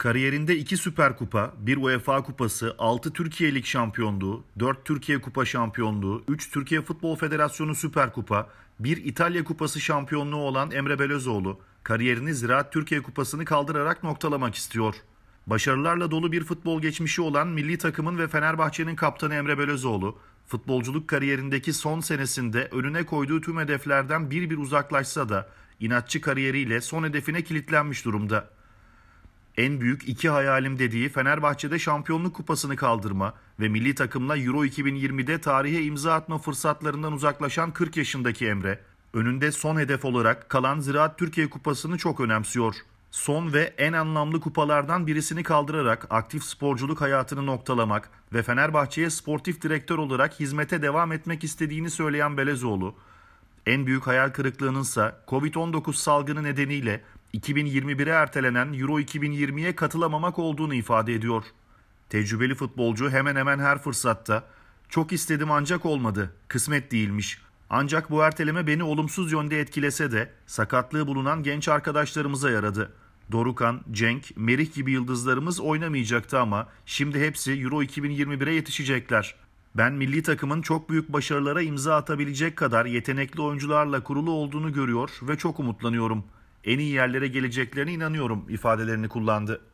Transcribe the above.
Kariyerinde 2 Süper Kupa, 1 UEFA Kupası, 6 Türkiye Lig şampiyonluğu, 4 Türkiye Kupa şampiyonluğu, 3 Türkiye Futbol Federasyonu Süper Kupa, 1 İtalya Kupası şampiyonluğu olan Emre Belözoğlu kariyerini Ziraat Türkiye Kupası'nı kaldırarak noktalamak istiyor. Başarılarla dolu bir futbol geçmişi olan milli takımın ve Fenerbahçe'nin kaptanı Emre Belözoğlu, futbolculuk kariyerindeki son senesinde önüne koyduğu tüm hedeflerden bir bir uzaklaşsa da inatçı kariyeriyle son hedefine kilitlenmiş durumda. En büyük iki hayalim dediği Fenerbahçe'de şampiyonluk kupasını kaldırma ve milli takımla Euro 2020'de tarihe imza atma fırsatlarından uzaklaşan 40 yaşındaki Emre, önünde son hedef olarak kalan Ziraat Türkiye Kupası'nı çok önemsiyor. Son ve en anlamlı kupalardan birisini kaldırarak aktif sporculuk hayatını noktalamak ve Fenerbahçe'ye sportif direktör olarak hizmete devam etmek istediğini söyleyen Belezoğlu, en büyük hayal kırıklığınınsa Covid-19 salgını nedeniyle 2021'e ertelenen Euro 2020'ye katılamamak olduğunu ifade ediyor. Tecrübeli futbolcu hemen hemen her fırsatta çok istedim ancak olmadı. Kısmet değilmiş. Ancak bu erteleme beni olumsuz yönde etkilese de sakatlığı bulunan genç arkadaşlarımıza yaradı. Dorukan, Cenk, Merih gibi yıldızlarımız oynamayacaktı ama şimdi hepsi Euro 2021'e yetişecekler. Ben milli takımın çok büyük başarılara imza atabilecek kadar yetenekli oyuncularla kurulu olduğunu görüyor ve çok umutlanıyorum.'' en iyi yerlere geleceklerine inanıyorum ifadelerini kullandı.